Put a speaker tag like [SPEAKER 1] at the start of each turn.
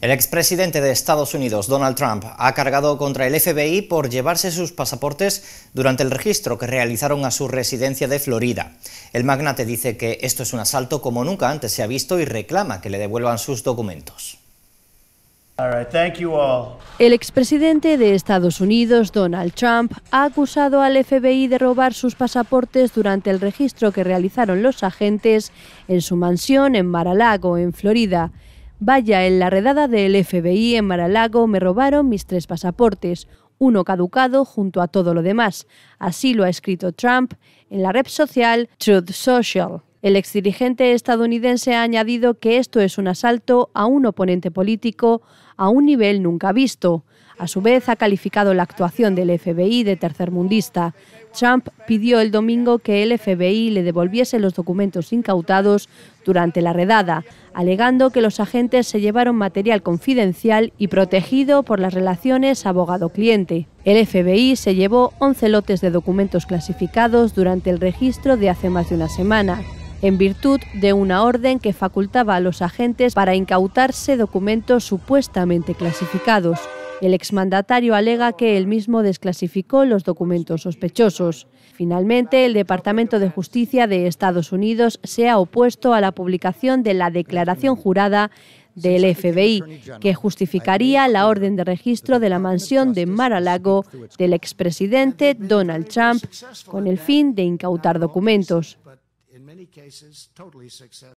[SPEAKER 1] El expresidente de Estados Unidos, Donald Trump, ha cargado contra el FBI por llevarse sus pasaportes durante el registro que realizaron a su residencia de Florida. El magnate dice que esto es un asalto como nunca antes se ha visto y reclama que le devuelvan sus documentos.
[SPEAKER 2] El expresidente de Estados Unidos, Donald Trump, ha acusado al FBI de robar sus pasaportes durante el registro que realizaron los agentes en su mansión en Mar-a-Lago, en Florida. Vaya, en la redada del FBI en Maralago me robaron mis tres pasaportes, uno caducado junto a todo lo demás. Así lo ha escrito Trump en la red social Truth Social. El exdirigente estadounidense ha añadido que esto es un asalto a un oponente político a un nivel nunca visto. A su vez, ha calificado la actuación del FBI de tercermundista. Trump pidió el domingo que el FBI le devolviese los documentos incautados durante la redada, alegando que los agentes se llevaron material confidencial y protegido por las relaciones abogado-cliente. El FBI se llevó 11 lotes de documentos clasificados durante el registro de hace más de una semana en virtud de una orden que facultaba a los agentes para incautarse documentos supuestamente clasificados. El exmandatario alega que él mismo desclasificó los documentos sospechosos. Finalmente, el Departamento de Justicia de Estados Unidos se ha opuesto a la publicación de la declaración jurada del FBI, que justificaría la orden de registro de la mansión de Mar-a-Lago del expresidente Donald Trump con el fin de incautar documentos. many cases totally successful.